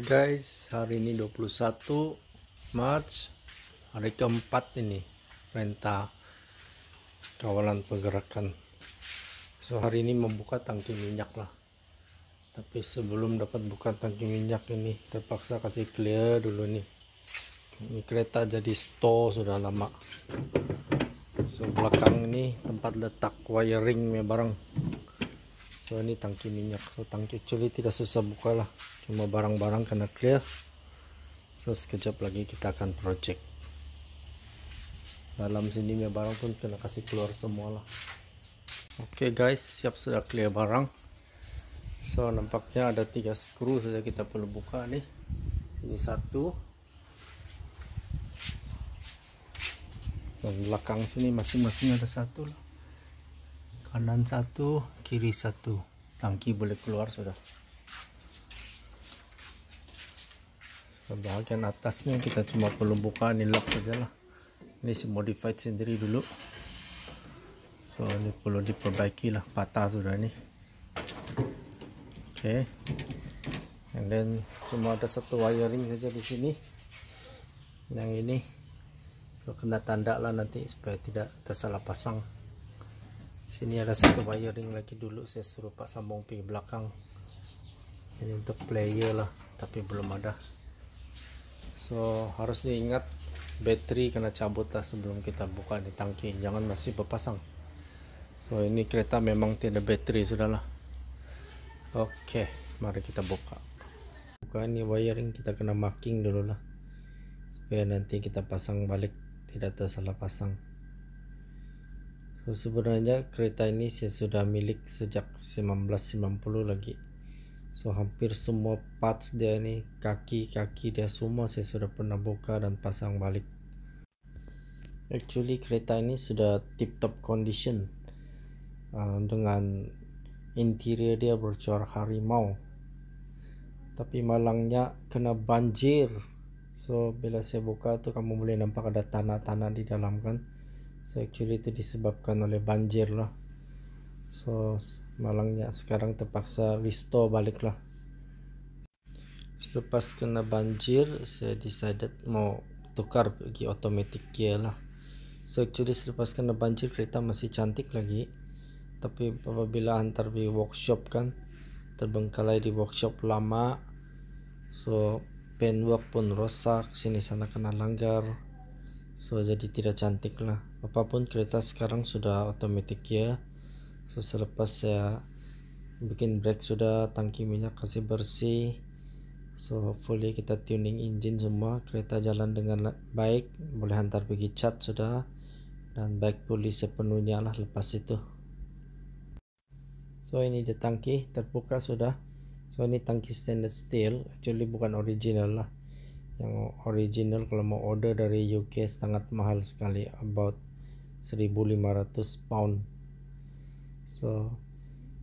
guys hari ini 21 March hari keempat ini perintah kawalan pergerakan so hari ini membuka tangki minyak lah tapi sebelum dapat buka tangki minyak ini terpaksa kasih clear dulu nih ini kereta jadi store sudah lama so belakang ini tempat letak wiring me barang so ini tangki minyak so tangki culi tidak susah buka lah cuma barang-barang kena clear so sekejap lagi kita akan project dalam sini barang pun kena kasih keluar semua lah oke guys siap sudah clear barang so nampaknya ada tiga skru saja kita perlu buka nih sini satu dan belakang sini masing-masing ada satu lah kanan satu kiri satu tangki boleh keluar sudah bagian atasnya kita cuma perlu buka ini lock saja lah ini si modified sendiri dulu so ini perlu diperbaiki lah patah sudah ini oke okay. and then cuma ada satu wiring saja di sini yang ini so kena tanda lah nanti supaya tidak tersalah pasang sini ada satu wiring lagi dulu saya suruh pak sambung ke belakang ini untuk player lah tapi belum ada so harus diingat bateri kena cabut lah sebelum kita buka di tangki jangan masih berpasang so ini kereta memang tidak sudah lah. oke okay, mari kita buka buka ini wiring kita kena marking dulu lah supaya nanti kita pasang balik tidak tersalah pasang sebenarnya kereta ini saya sudah milik sejak 1990 lagi so hampir semua parts dia ini kaki-kaki dia semua saya sudah pernah buka dan pasang balik actually kereta ini sudah tip top condition uh, dengan interior dia bercorak harimau tapi malangnya kena banjir so bila saya buka tuh kamu boleh nampak ada tanah-tanah di dalam kan so actually itu disebabkan oleh banjir lah, so Malangnya sekarang terpaksa restore balik lah selepas kena banjir saya decided mau tukar pergi automatic gear lah so actually selepas kena banjir kereta masih cantik lagi tapi apabila hantar di workshop kan terbengkalai di workshop lama so penwork pun rosak sini sana kena langgar so jadi tidak cantik lah apapun kereta sekarang sudah otomatis ya so selepas saya bikin brake sudah tangki minyak kasih bersih so hopefully kita tuning engine semua kereta jalan dengan baik boleh hantar pergi cat sudah dan baik pulih sepenuhnya lah lepas itu so ini dia tangki terbuka sudah so ini tangki stainless steel actually bukan original lah yang original kalau mau order dari UK sangat mahal sekali about 1500 pound so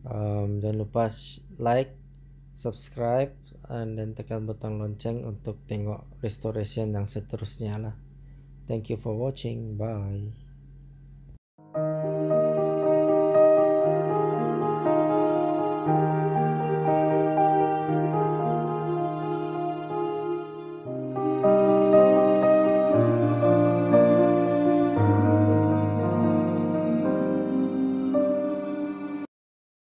um, jangan lupa like subscribe and then tekan butang lonceng untuk tengok restoration yang seterusnya lah thank you for watching bye